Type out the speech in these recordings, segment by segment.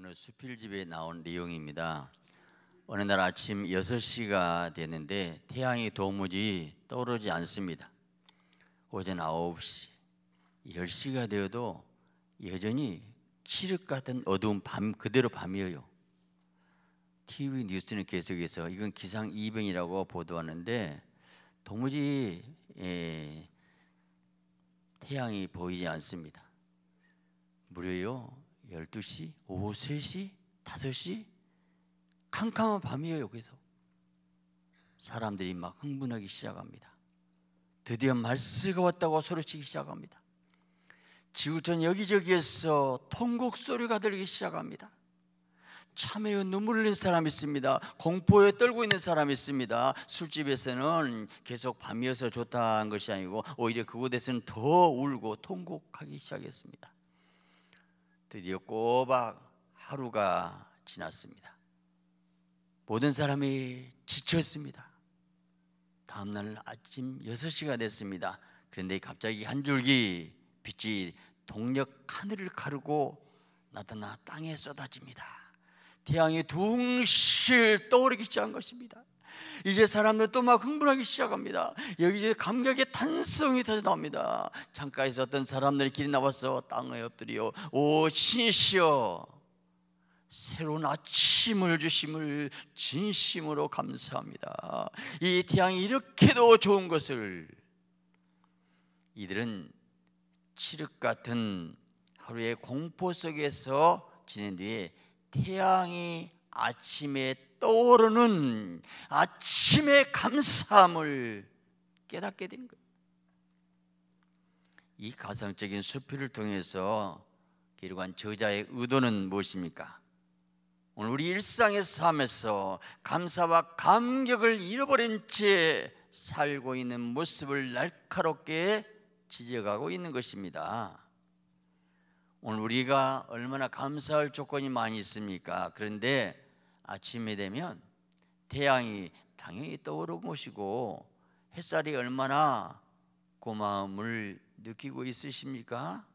어느 수필집에 나온 내용입니다. 어느 날 아침 6시가 됐는데 태양이 도무지 떠오르지 않습니다. 오전 9시, 10시가 되어도 여전히 칠흑 같은 어두운 밤 그대로 밤이에요. TV 뉴스는 계속해서 이건 기상 이변이라고 보도하는데 도무지 예, 태양이 보이지 않습니다. 무려요 12시, 오후 3시, 5시 캄캄한 밤이에요 여기서 사람들이 막 흥분하기 시작합니다 드디어 말세가 왔다고 소리치기 시작합니다 지구촌 여기저기에서 통곡 소리가 들리기 시작합니다 참회에 눈물 흘린 사람이 있습니다. 공포에 떨고 있는 사람이 있습니다. 술집에서는 계속 밤이어서 좋다는 것이 아니고 오히려 그곳에서는 더 울고 통곡하기 시작했습니다. 드디어 꼬박 하루가 지났습니다. 모든 사람이 지쳤습니다. 다음날 아침 6시가 됐습니다. 그런데 갑자기 한 줄기 빛이 동력 하늘을 가르고 나타나 땅에 쏟아집니다. 태양이 둥실 떠오르기 시작한 것입니다. 이제 사람들 또 막 흥분하기 시작합니다. 여기 이제 감격의 탄성이 터져 나옵니다. 창가에 있었던 사람들이 길이 나와서 땅에 엎드려 오 신이시여 새로운 아침을 주심을 진심으로 감사합니다. 이 태양이 이렇게도 좋은 것을 이들은 칠흑 같은 하루의 공포 속에서 지낸 뒤에 태양이 아침에 떠오르는 아침의 감사함을 깨닫게 된 거예요. 이 가상적인 수필을 통해서 기록한 저자의 의도는 무엇입니까? 오늘 우리 일상의 삶에서 감사와 감격을 잃어버린 채 살고 있는 모습을 날카롭게 지적하고 있는 것입니다. 오늘 우리가 얼마나 감사할 조건이 많이 있습니까? 그런데 아침이 되면 태양이 당연히 떠오르 고 보시고 햇살이 얼마나 고마움을 느끼고 있으십니까?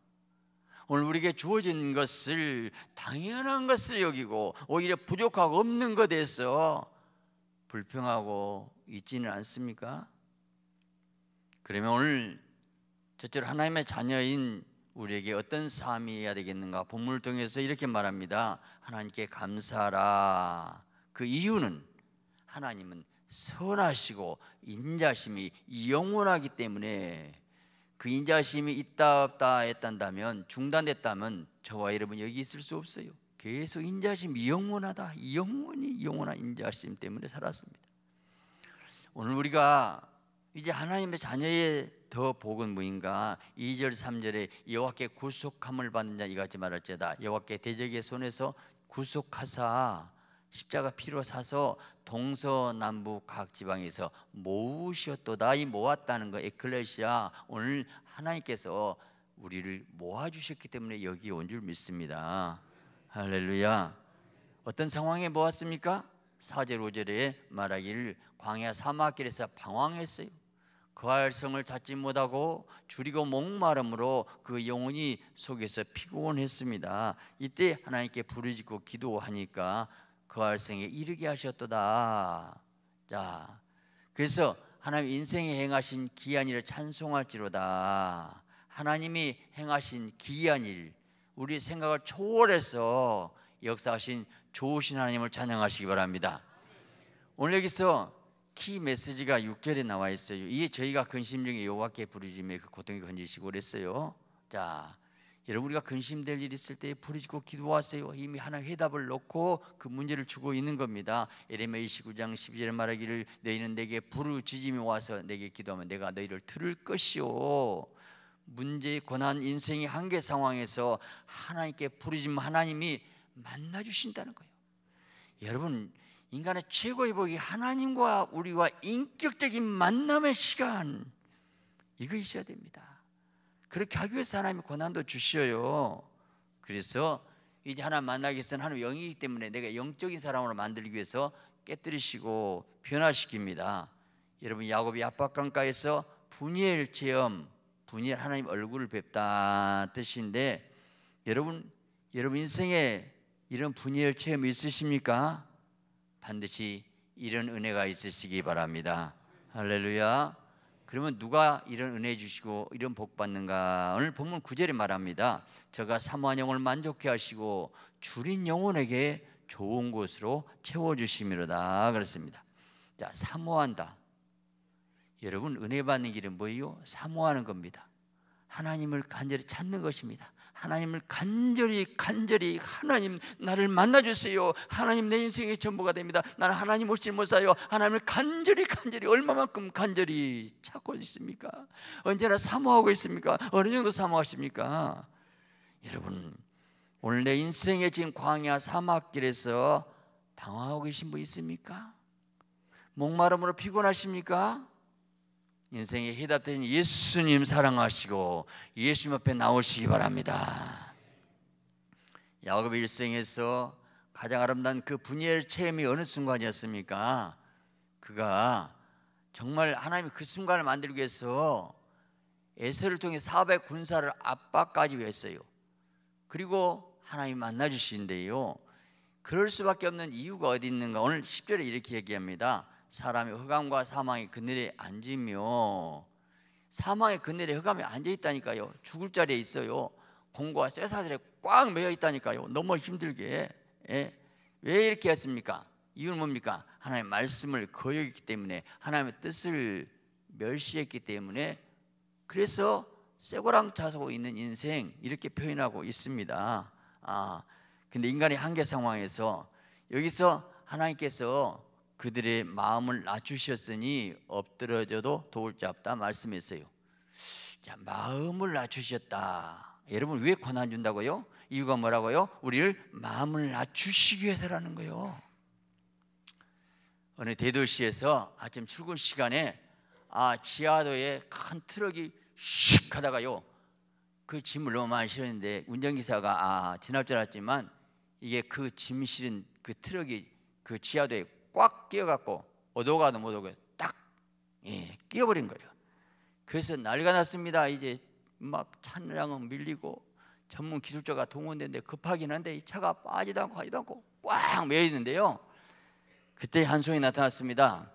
오늘 우리에게 주어진 것을 당연한 것을 여기고 오히려 부족하고 없는 것에서 불평하고 있지는 않습니까? 그러면 오늘 저처럼 하나님의 자녀인 우리에게 어떤 삶이어야 되겠는가? 본문을 통해서 이렇게 말합니다. 하나님께 감사하라. 그 이유는 하나님은 선하시고 인자심이 영원하기 때문에 그 인자심이 있다 없다 했단다면 중단됐다면 저와 여러분 여기 있을 수 없어요. 계속 인자심이 영원하다. 영원히 영원한 인자심 때문에 살았습니다. 오늘 우리가 이제 하나님의 자녀의 더 복은 무인가 2절 3절에 여호와께 구속함을 받는 자 이같이 말할지다 여호와께 대적의 손에서 구속하사 십자가 피로 사서 동서남북 각 지방에서 모으셨도다 이 모았다는 거 에클레시아 오늘 하나님께서 우리를 모아주셨기 때문에 여기 온 줄 믿습니다 할렐루야 어떤 상황에 모았습니까? 4절 5절에 말하기를 광야 사막길에서 방황했어요 그할 성을 찾지 못하고 줄이고 목마름으로 그 영혼이 속에서 피곤했습니다. 이때 하나님께 부르짖고 기도하니까 그할 성에 이르게 하셨도다. 자, 그래서 하나님 인생에 행하신 기한 일을 찬송할지로다. 하나님이 행하신 기한 일, 우리 생각을 초월해서 역사하신 좋으신 하나님을 찬양하시기 바랍니다. 오늘 여기서 키 메시지가 6절에 나와 있어요. 이에 저희가 근심 중에 여호와께 부르짖음그 고통이 건지시고 그랬어요. 자, 여러분 우리가 근심될 일 있을 때 부르짖고 기도하세요. 이미 하나님 답을 놓고 그 문제를 주고 있는 겁니다. 에레미야 29장 12절에 말하기를 너희는 내게 부르짖음이 와서 내게 기도하면 내가 너희를 들을 것이요. 문제 고난 인생의 한계 상황에서 하나님께 부르짖으 하나님이 만나 주신다는 거예요. 여러분 인간의 최고의 복이 하나님과 우리와 인격적인 만남의 시간 이거 있어야 됩니다. 그렇게 하기 위해서 하나님이 고난도 주시요 그래서 이제 하나님 만나기 위해서는 하나님 영이기 때문에 내가 영적인 사람으로 만들기 위해서 깨뜨리시고 변화시킵니다. 여러분 야곱이 압박강가에서 분이 체험, 분이 하나님 얼굴을 뵙다 뜻인데 여러분 여러분 인생에 이런 분이 체험 있으십니까? 반드시 이런 은혜가 있으시기 바랍니다. 할렐루야. 그러면 누가 이런 은혜 주시고 이런 복 받는가? 오늘 본문 구절이 말합니다. 저가 사모한 영을 만족케 하시고 줄인 영혼에게 좋은 곳으로 채워 주심이로다 그랬습니다. 자, 사모한다. 여러분 은혜 받는 길은 뭐예요? 사모하는 겁니다. 하나님을 간절히 찾는 것입니다. 하나님을 간절히 간절히 하나님 나를 만나주세요. 하나님 내 인생의 전부가 됩니다. 나는 하나님 없이 못 사요. 하나님을 간절히 간절히 얼마만큼 간절히 찾고 있습니까? 언제나 사모하고 있습니까? 어느 정도 사모하십니까? 여러분 오늘 내 인생의 지금 광야 사막길에서 방황하고 계신 분 있습니까? 목마름으로 피곤하십니까? 인생에 해답된 예수님 사랑하시고 예수님 앞에 나오시기 바랍니다. 야곱 일생에서 가장 아름다운 그 분열 체험이 어느 순간이었습니까? 그가 정말 하나님이 그 순간을 만들기 위해서 에서를 통해 사업의 군사를 압박까지 했어요. 그리고 하나님 만나 주시는데요. 그럴 수밖에 없는 이유가 어디 있는가? 오늘 10절에 이렇게 얘기합니다. 사람이 흑암과 사망의 그늘에 앉으며 사망의 그늘에 흑암에 앉아 있다니까요. 죽을 자리에 있어요. 공과 쇠사슬에 꽉 매여 있다니까요. 너무 힘들게. 예. 왜 이렇게 했습니까? 이유는 뭡니까? 하나님의 말씀을 거역했기 때문에 하나님의 뜻을 멸시했기 때문에 그래서 쇠고랑 자서고 있는 인생 이렇게 표현하고 있습니다. 아, 근데 인간의 한계 상황에서 여기서 하나님께서 그들의 마음을 낮추셨으니 엎드려져도 도울 자 없다 말씀했어요. 자, 마음을 낮추셨다. 여러분 왜 권한 준다고요? 이유가 뭐라고요? 우리를 마음을 낮추시기 위해서라는 거요. 어느 대도시에서 아침 출근 시간에 아 지하도에 큰 트럭이 슉 하다가요 그 짐을 너무 많이 실었는데 운전기사가 아 지날 줄 알았지만 이게 그 짐 실은 그 트럭이 그 지하도에 꽉 끼어갖고 오도가도 못 오게 딱 예, 끼어버린 거예요. 그래서 난리가 났습니다. 이제 막 차량은 밀리고 전문 기술자가 동원된데 급하긴 한데 이 차가 빠지도 않고 가지도 않고 꽉 매여 있는데요. 그때 한 손이 나타났습니다.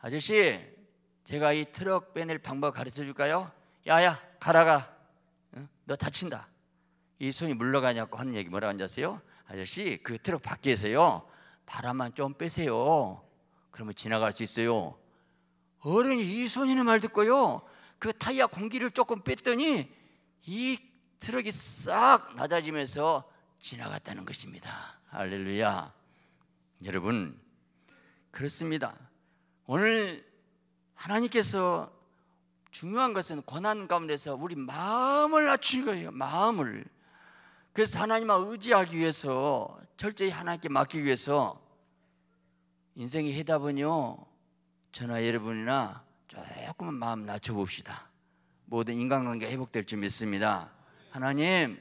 아저씨, 제가 이 트럭 빼낼 방법 가르쳐 줄까요? 야야, 가라 가라. 너 다친다. 이 손이 물러가냐고 하는 얘기 뭐라고 앉았어요? 아저씨, 그 트럭 밖에서요. 바람만 좀 빼세요. 그러면 지나갈 수 있어요. 어른이 이 손이네 말 듣고요. 그 타이어 공기를 조금 뺐더니 이 트럭이 싹 낮아지면서 지나갔다는 것입니다. 할렐루야. 여러분, 그렇습니다. 오늘 하나님께서 중요한 것은 고난 가운데서 우리 마음을 낮추는 거예요. 마음을. 그래서 하나님을 의지하기 위해서 철저히 하나님께 맡기기 위해서 인생의 해답은요. 저나 여러분이나 조금만 마음 낮춰봅시다. 모든 인간관계 회복될 줄 믿습니다. 하나님,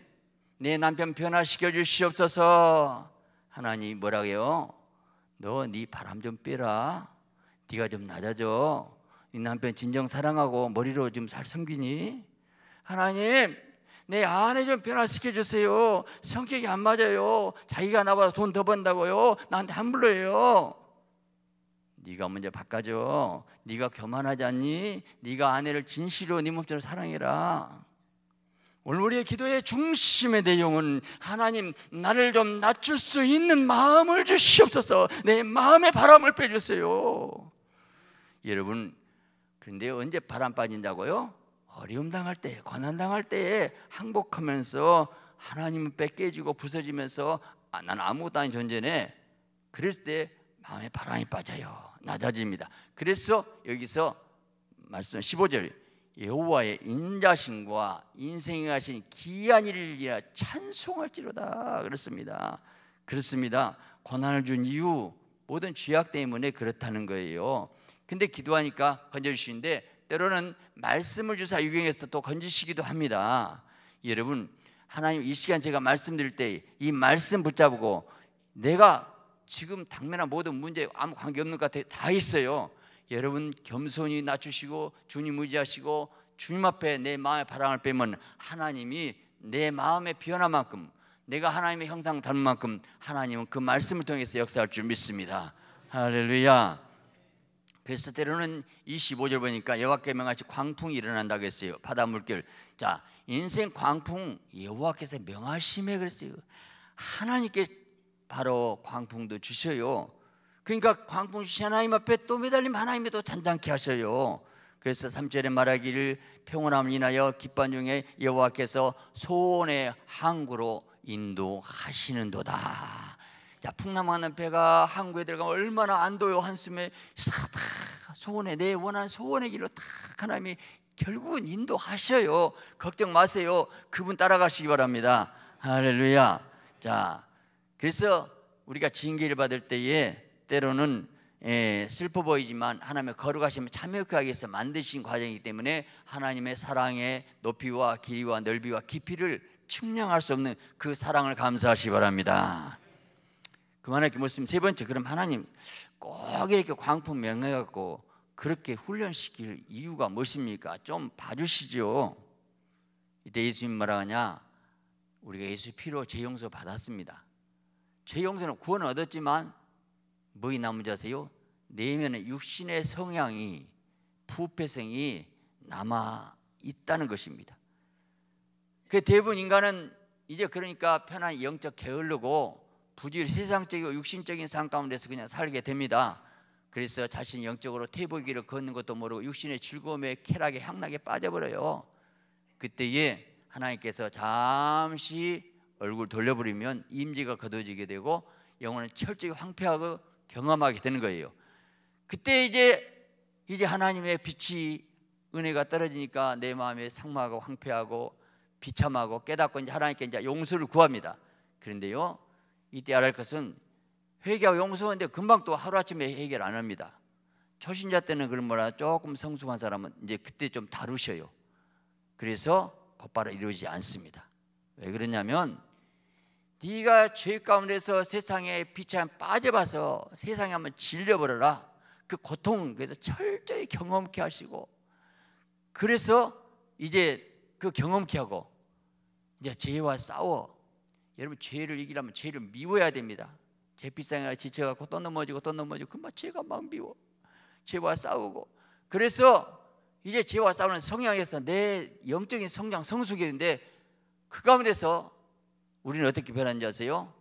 내 남편 변화시켜 주시옵소서. 하나님 뭐라 해요? 너 네 바람 좀 빼라. 네가 좀 낮아져. 네 남편 진정 사랑하고 머리로 좀잘 섬기니? 하나님, 내 안에 좀 변화시켜 주세요. 성격이 안 맞아요. 자기가 나보다 돈 더 번다고요. 나한테 함부로 해요. 네가 먼저 바꿔줘. 네가 교만하지 않니? 네가 아내를 진실로 네 몸처럼 사랑해라. 오늘 우리의 기도의 중심의 내용은 하나님 나를 좀 낮출 수 있는 마음을 주시옵소서. 내 마음의 바람을 빼주세요. 여러분 그런데 언제 바람 빠진다고요? 어려움 당할 때, 고난 당할 때에 항복하면서 하나님은 뺏겨지고 부서지면서 아, 난 아무것도 아닌 존재네. 그랬을 때마음의 바람이 빠져요. 낮아집니다. 그래서 여기서 말씀 15절 여호와의 인자심과 인생에 하신 기한 일을 위하 찬송할지로다 그렇습니다. 그렇습니다. 고난을준 이유 모든 죄악 때문에 그렇다는 거예요. 근데 기도하니까 건져 주시는데 때로는 말씀을 주사 유경에서 또 건지시기도 합니다. 여러분 하나님 이 시간 제가 말씀드릴 때 이 말씀 붙잡고 내가 지금 당면한 모든 문제 아무 관계 없는 것 같아 다 있어요. 여러분 겸손히 낮추시고 주님 의지하시고 주님 앞에 내 마음의 바람을 빼면 하나님이 내 마음의 변한 만큼 내가 하나님의 형상 닮은 만큼 하나님은 그 말씀을 통해서 역사할 줄 믿습니다. 할렐루야. 그래서 때로는 2 5절 보니까 여호와께 명하시 광풍이 일어난다고 했어요. 바다 물결. 자, 인생 광풍 여호와께서 명하심에 그랬어요. 하나님께 바로 광풍도 주셔요. 그러니까 광풍 주신 하나님 앞에 또 매달림 하나님이 또 단단케 하셔요. 그래서 3절에 말하기를 평온함을 인하여 기반 중에 여호와께서 소원의 항구로 인도하시는도다. 야풍남하는 배가 항구에 들어가면 얼마나 안도요 한숨에 싹다 소원해내 원한 소원의 길로 다 하나님이 결국은 인도하셔요. 걱정 마세요. 그분 따라가시기 바랍니다. 할렐루야. 자, 그래서 우리가 징계를 받을 때에 때로는 예, 슬퍼 보이지만 하나님의 거룩하심을 참여하게 해서 만드신 과정이기 때문에 하나님의 사랑의 높이와 길이와 넓이와 깊이를 측량할 수 없는 그 사랑을 감사하시기 바랍니다. 그만할게 못쓰세 뭐 번째 그럼 하나님 꼭 이렇게 광풍 명해갖고 그렇게 훈련시킬 이유가 무엇입니까? 좀 봐주시죠 이때 예수님 뭐라 하냐 우리가 예수 피로 죄 용서 받았습니다 죄 용서는 구원 얻었지만 뭐 이 남자세요? 내면에 육신의 성향이 부패성이 남아 있다는 것입니다 그 대부분 인간은 이제 그러니까 편한 영적 게을르고 부질 세상적이고 육신적인 삶 가운데서 그냥 살게 됩니다. 그래서 자신 영적으로 태보기를 걷는 것도 모르고 육신의 즐거움에 쾌락에 향락에 빠져버려요. 그때에 하나님께서 잠시 얼굴 돌려버리면 임지가 거둬지게 되고 영혼은 철저히 황폐하고 경험하게 되는 거예요. 그때 이제 이제 하나님의 빛이 은혜가 떨어지니까 내 마음에 상마하고 황폐하고 비참하고 깨닫고 이제 하나님께 이제 용서를 구합니다. 그런데요. 이때 알할 것은 회개하고 용서하는데 금방 또 하루아침에 해결 안 합니다. 초신자 때는 그런 뭐라 조금 성숙한 사람은 이제 그때 좀 다루셔요. 그래서 곧바로 이루어지지 않습니다. 왜 그러냐면 네가 죄 가운데서 세상의 빛에 빠져봐서 세상에 한번 질려버려라. 그 고통 그래서 철저히 경험케 하시고 그래서 이제 그 경험케 하고 이제 죄와 싸워 여러분 죄를 이기려면 죄를 미워야 해 됩니다. 제빛상에 지쳐갖고 또 넘어지고 또 넘어지고 금방 죄가 막 미워. 죄와 싸우고 그래서 이제 죄와 싸우는 성향에서 내 영적인 성장 성숙인데 그 가운데서 우리는 어떻게 변하는지 아세요?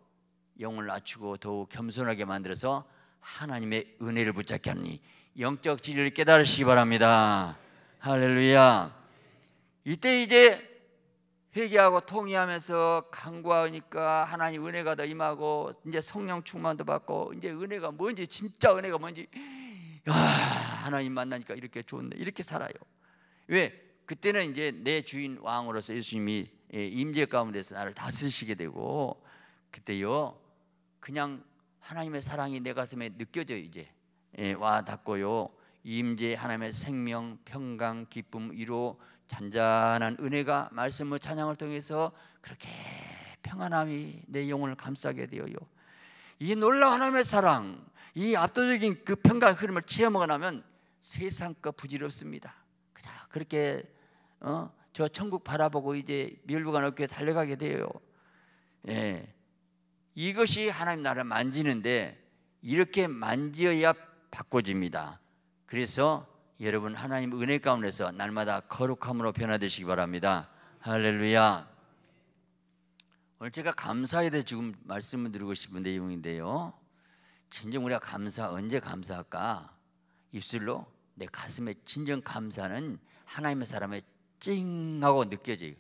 영을 낮추고 더욱 겸손하게 만들어서 하나님의 은혜를 붙잡게 하니 영적 진리를 깨달으시기 바랍니다. 할렐루야. 이때 이제 회개하고 통회하면서 간구하니까 하나님 은혜가 더 임하고 이제 성령 충만도 받고 이제 은혜가 뭔지 진짜 은혜가 뭔지 야 하나님 만나니까 이렇게 좋은데 이렇게 살아요. 왜 그때는 이제 내 주인 왕으로서 예수님이 예, 임재 가운데서 나를 다스리시게 되고 그때요 그냥 하나님의 사랑이 내 가슴에 느껴져요 이제 예, 와 닿고요 임재 하나님의 생명 평강 기쁨 위로 잔잔한 은혜가 말씀의 찬양을 통해서 그렇게 평안함이 내 영혼을 감싸게 되어요. 이 놀라운 하나님의 사랑, 이 압도적인 그 평강 흐름을 체험하고 나면 세상과 부질없습니다. 그렇게 어? 저 천국 바라보고 이제 멸부가 높게 달려가게 돼요. 예. 이것이 하나님 나라 만지는데 이렇게 만지어야 바꿔집니다. 그래서 여러분 하나님 은혜 가운데서 날마다 거룩함으로 변화되시기 바랍니다. 할렐루야. 오늘 제가 감사에 대해 지금 말씀을 드리고 싶은 내용인데요. 진정 우리가 감사 언제 감사할까? 입술로 내 가슴에 진정 감사는 하나님의 사람의 찡하고 느껴져요.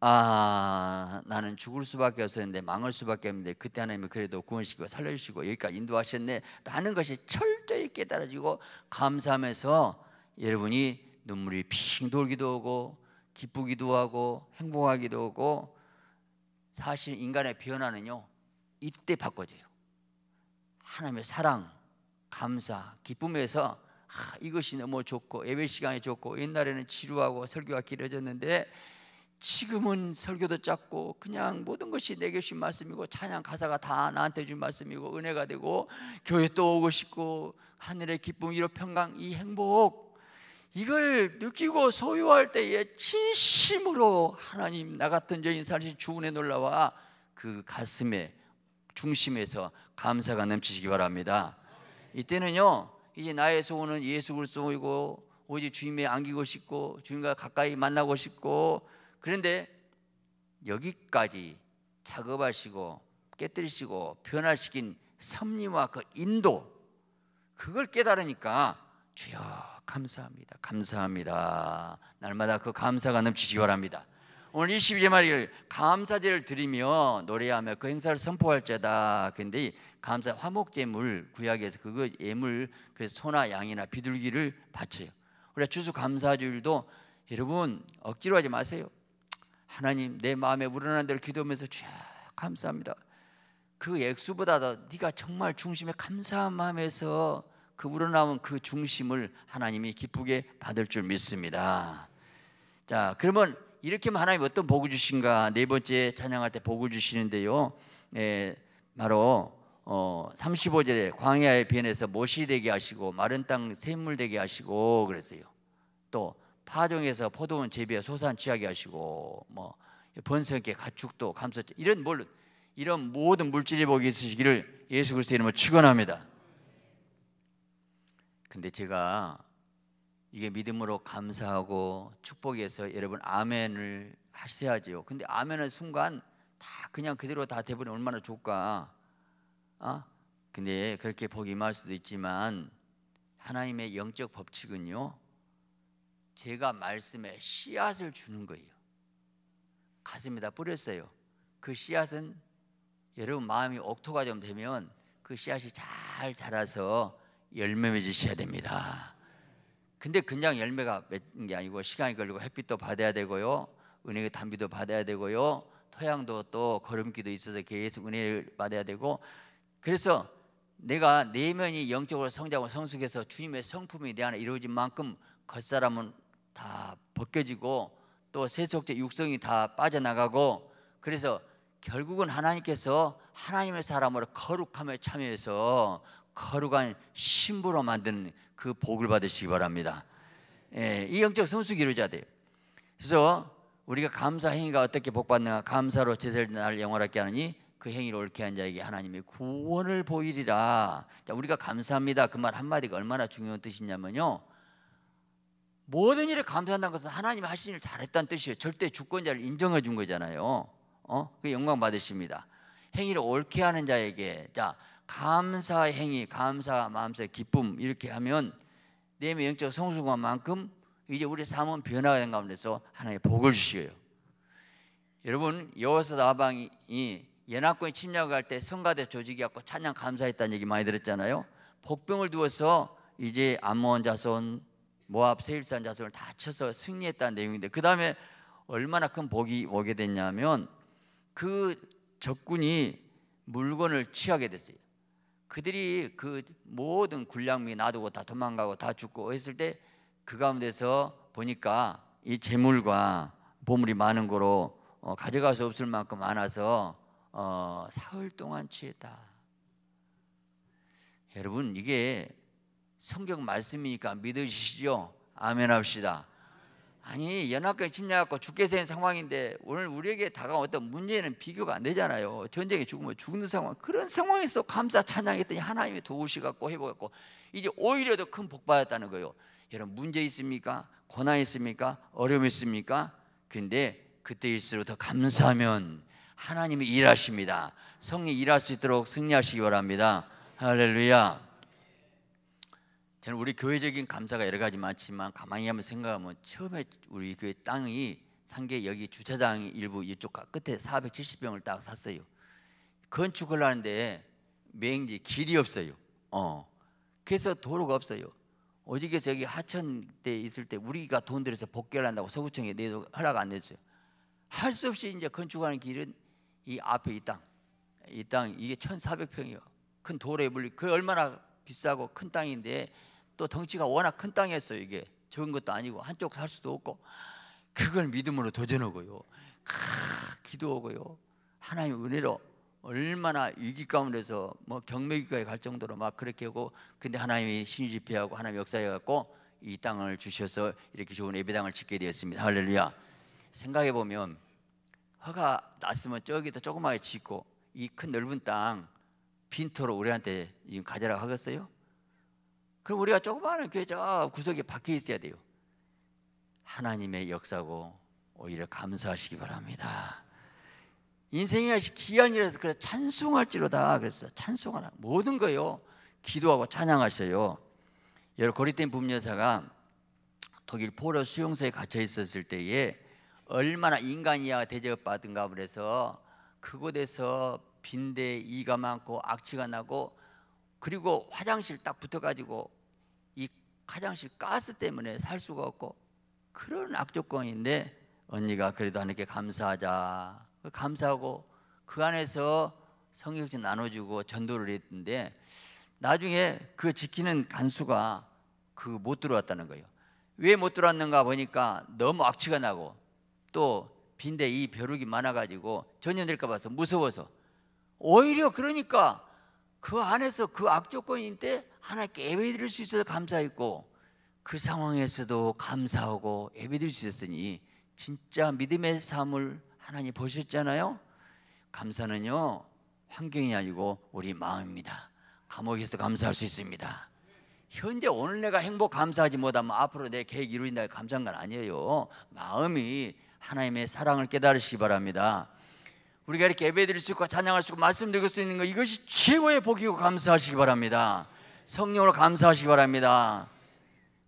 아 나는 죽을 수밖에 없었는데 망할 수밖에 없는데 그때 하나님이 그래도 구원시키고 살려주시고 여기까지 인도하셨네 라는 것이 철저히 깨달아지고 감사하면서 여러분이 눈물이 핑 돌기도 하고 기쁘기도 하고 행복하기도 하고 사실 인간의 변화는요 이때 바꿔져요 하나님의 사랑, 감사, 기쁨에서 아, 이것이 너무 좋고 예배 시간이 좋고 옛날에는 지루하고 설교가 길어졌는데 지금은 설교도 짧고 그냥 모든 것이 내게 주신 말씀이고 찬양 가사가 다 나한테 준 말씀이고 은혜가 되고 교회 또 오고 싶고 하늘의 기쁨, 이로 평강, 이 행복 이걸 느끼고 소유할 때에 진심으로 하나님 나 같은 저인 사하신 주은에 놀라와 그 가슴에 중심에서 감사가 넘치시기 바랍니다. 이때는요 이제 나의 소원은 예수 그리스도이고 오직 주님에 안기고 싶고 주님과 가까이 만나고 싶고 그런데 여기까지 작업하시고 깨뜨리시고 변화시킨 섭리와 그 인도 그걸 깨달으니까 주여 감사합니다. 감사합니다. 날마다 그 감사가 넘치시기 바랍니다. 오늘 22제 말일 감사제를 드리며 노래하며 그 행사를 선포할 죄다. 근데 감사 화목제물 구약에서 그거 예물 그래서 소나 양이나 비둘기를 바쳐요. 우리 주수 감사주일도 여러분 억지로 하지 마세요. 하나님 내 마음에 우러나 대로 기도하면서 쫙 감사합니다. 그 액수보다 더 네가 정말 중심에 감사한 마음에서 그 우러나온 그 중심을 하나님이 기쁘게 받을 줄 믿습니다. 자, 그러면 이렇게 하나님 어떤 복을 주신가? 네 번째 찬양할 때 복을 주시는데요. 예, 바로 어, 35절에 광야의 변에서 모시 되게 하시고 마른 땅 샘물 되게 하시고 그랬어요. 또 파종에서 포도원 재배 소산 취하게 하시고 뭐 번성께 가축도 감소 이런 뭘 이런 모든 물질의 복이 있으시기를 예수 그리스도 이름으로 축원합니다. 근데 제가 이게 믿음으로 감사하고 축복해서 여러분 아멘을 하셔야지요. 근데 아멘의 순간 다 그냥 그대로 다 대부분 얼마나 좋까? 을 아, 근데 그렇게 보이 임할 수도 있지만 하나님의 영적 법칙은요. 제가 말씀에 씨앗을 주는 거예요. 가슴에다 뿌렸어요. 그 씨앗은 여러분 마음이 옥토가 좀 되면 그 씨앗이 잘 자라서 열매 맺으셔야 됩니다. 근데 그냥 열매가 맺는 게 아니고 시간이 걸리고 햇빛도 받아야 되고요. 은혜의 담비도 받아야 되고요. 토양도 또 걸음기도 있어서 계속 은혜를 받아야 되고 그래서 내가 내면이 영적으로 성장하고 성숙해서 주님의 성품이 내 안에 이루어진 만큼 겉사람은 다 벗겨지고 또 세속적 육성이 다 빠져나가고 그래서 결국은 하나님께서 하나님의 사람으로 거룩함에 참여해서 거룩한 신부로 만드는 그 복을 받으시기 바랍니다. 예, 이 영적 성수기로자들. 그래서 우리가 감사 행위가 어떻게 복받는가 감사로 제세를 나 영원하게 하느니 그 행위를 옳게 한 자에게 하나님의 구원을 보이리라 자, 우리가 감사합니다 그 말 한마디가 얼마나 중요한 뜻이냐면요 모든 일에 감사한다는 것은 하나님 하신 일을 잘했다는 뜻이에요 절대 주권자를 인정해 준 거잖아요 어? 그 영광 받으십니다 행위를 옳게 하는 자에게 자 감사 행위, 감사 마음속에 기쁨 이렇게 하면 내면 영적 성숙만큼 한 이제 우리 삶은 변화가 된 가운데서 하나의 복을 주시요. 여러분 여호사다방이 연합군이 침략할 때 성가대 조직이었고 찬양 감사했다는 얘기 많이 들었잖아요. 복병을 두어서 이제 암몬 자손, 모압, 세일산 자손을 다 쳐서 승리했다는 내용인데 그 다음에 얼마나 큰 복이 오게 됐냐면 그 적군이 물건을 취하게 됐어요. 그들이 그 모든 군량미 놔두고 다 도망가고 다 죽고 했을 때 그 가운데서 보니까 이 재물과 보물이 많은 거로 어, 가져갈 수 없을 만큼 많아서 어, 사흘 동안 취했다. 여러분 이게 성경 말씀이니까 믿으시죠? 아멘합시다. 아니 연합군 침략하고 죽게 된 상황인데 오늘 우리에게 다가왔던 문제는 비교가 안 되잖아요. 전쟁에 죽으면 죽는 상황. 그런 상황에서 감사 찬양했더니 하나님이 도우시갖고 회복했고 이제 오히려 더 큰복 받았다는 거예요. 여러분 문제 있습니까? 고난 있습니까? 어려움 있습니까? 근데 그때일수록 더 감사하면 하나님이 일하십니다. 성이 일할 수 있도록 승리하시기 바랍니다. 할렐루야. 저는 우리 교회적인 감사가 여러 가지 많지만 가만히 한번 생각하면 처음에 우리 교회 땅이 상계 여기 주차장 일부 이쪽 끝에 470평을 딱 샀어요. 건축을 하는데 맹지 길이 없어요. 어. 그래서 도로가 없어요. 어저께 저기 하천때 있을 때 우리가 돈 들여서 복귀를 한다고 서구청에 내도 허락 안 했어요. 할 수 없이 이제 건축하는 길은 이 앞에 이 땅. 이 땅 이게 1,400평이요. 큰 도로에 물리 그 얼마나 비싸고 큰 땅인데 또 덩치가 워낙 큰 땅이었어요 이게 적은 것도 아니고 한쪽 살 수도 없고 그걸 믿음으로 도전하고요 기도하고요 하나님 은혜로 얼마나 위기 가운데서 뭐 경매기까지 갈 정도로 막 그렇게 하고 근데 하나님이 신이집회하고 하나님 역사해갖고 이 땅을 주셔서 이렇게 좋은 예배당을 짓게 되었습니다 할렐루야 생각해 보면 허가 났으면 저기다 조그마하게 짓고 이 큰 넓은 땅 빈토로 우리한테 지금 가져라 고 하겠어요? 그럼 우리가 조그마한 교회 저 구석에 박혀 있어야 돼요. 하나님의 역사고 오히려 감사하시기 바랍니다. 인생이 귀한 일에서 그래서 찬송할지로다 그랬어. 찬송하라. 모든 거요. 기도하고 찬양하셔요. 여러 고리된 부녀사가 독일 포로 수용소에 갇혀 있었을 때에 얼마나 인간이야 대접받은가 그래서 그곳에서 빈대 이가 많고 악취가 나고 그리고 화장실 딱 붙어가지고 가장실 가스 때문에 살 수가 없고 그런 악조건인데 언니가 그래도 하나님께 감사하자 그 감사하고 그 안에서 성격지 나눠주고 전도를 했는데 나중에 그 지키는 간수가 그 못 들어왔다는 거예요 왜 못 들어왔는가 보니까 너무 악취가 나고 또 빈대 이 벼룩이 많아가지고 전염될까 봐서 무서워서 오히려 그러니까 그 안에서 그 악조건인 데 하나님께 예배드릴 수 있어서 감사했고 그 상황에서도 감사하고 예배드릴 수 있었으니 진짜 믿음의 삶을 하나님 보셨잖아요. 감사는요 환경이 아니고 우리 마음입니다. 감옥에서 도 감사할 수 있습니다. 현재 오늘 내가 행복 감사하지 못하면 앞으로 내 계획 이루어진다 감사한 건 아니에요. 마음이 하나님의 사랑을 깨달으시기 바랍니다. 우리가 이렇게 예배드릴 수 있고 찬양할 수 있고 말씀 드릴 수 있는 거 이것이 최고의 복이고 감사하시기 바랍니다. 성령으로 감사하시기 바랍니다.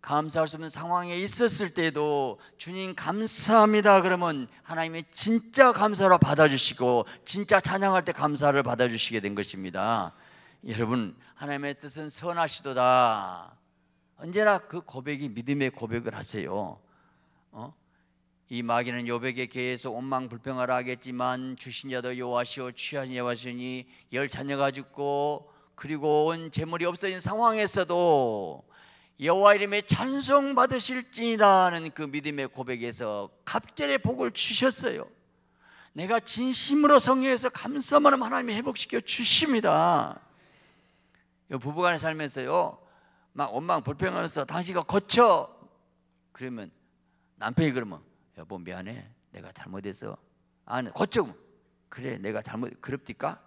감사할 수 없는 상황에 있었을 때도 주님 감사합니다 그러면 하나님의 진짜 감사로 받아주시고 진짜 찬양할 때 감사를 받아주시게 된 것입니다 여러분 하나님의 뜻은 선하시도다 언제나 그 고백이 믿음의 고백을 하세요 어? 이 마귀는 요백의 계에서 온망 불평하라 하겠지만 주신 자도 요하시오 취하신 여하시니 열 자녀가 죽고 그리고 온 재물이 없어진 상황에서도 여호와 이름에 찬송 받으실지이다 는그 믿음의 고백에서 갑절의 복을 주셨어요 내가 진심으로 성령에서 감사만는 하나님이 회복시켜 주십니다 부부간에 살면서요 막 원망 불평하면서 당신과 거쳐 그러면 남편이 그러면 여보 미안해 내가 잘못해서 아니 거점 그래 내가 잘못 그럽디까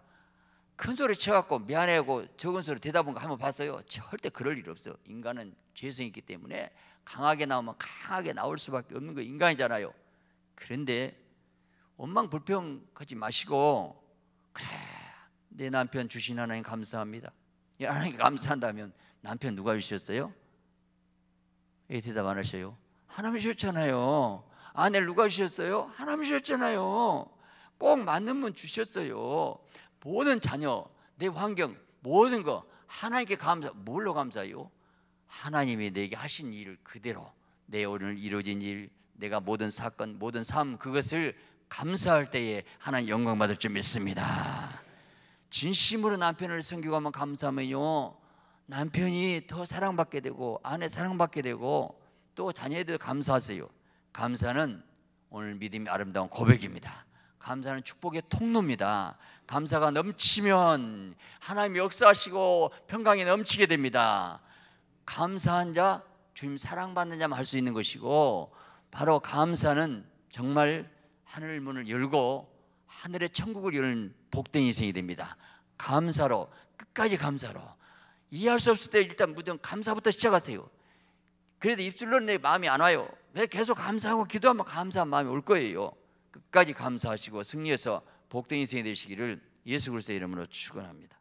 큰 소리 쳐갖고 미안해하고 적은 소리 대답한 거 한번 봤어요 절대 그럴 일 없어 인간은 죄성이 있기 때문에 강하게 나오면 강하게 나올 수밖에 없는 거 인간이잖아요 그런데 원망 불평하지 마시고 그래 내 남편 주신 하나님 감사합니다 하나님 감사한다면 남편 누가 주셨어요? 왜 대답 안 하셔요? 하나님 주셨잖아요 아내를 네, 누가 주셨어요? 하나님 주셨잖아요. 꼭 맞는 분 주셨어요. 모든 자녀, 내 환경, 모든 거 하나님께 감사. 뭘로 감사요? 하나님이 내게 하신 일을 그대로 내 오늘 이루어진 일, 내가 모든 사건, 모든 삶 그것을 감사할 때에 하나님 영광 받을 줄 믿습니다. 진심으로 남편을 섬기고하면 감사하면요 남편이 더 사랑받게 되고 아내 사랑받게 되고 또 자녀들 감사하세요. 감사는 오늘 믿음이 아름다운 고백입니다. 감사는 축복의 통로입니다. 감사가 넘치면 하나님 역사하시고 평강이 넘치게 됩니다. 감사한 자, 주님 사랑받는 자만 할 수 있는 것이고 바로 감사는 정말 하늘 문을 열고 하늘의 천국을 여는 복된 인생이 됩니다. 감사로 끝까지 감사로 이해할 수 없을 때 일단 무조건 감사부터 시작하세요. 그래도 입술로는 내 마음이 안 와요. 내 네, 계속 감사하고 기도하면 감사한 마음이 올 거예요. 끝까지 감사하시고 승리해서 복된 인생이 되시기를 예수 그리스도의 이름으로 축원합니다.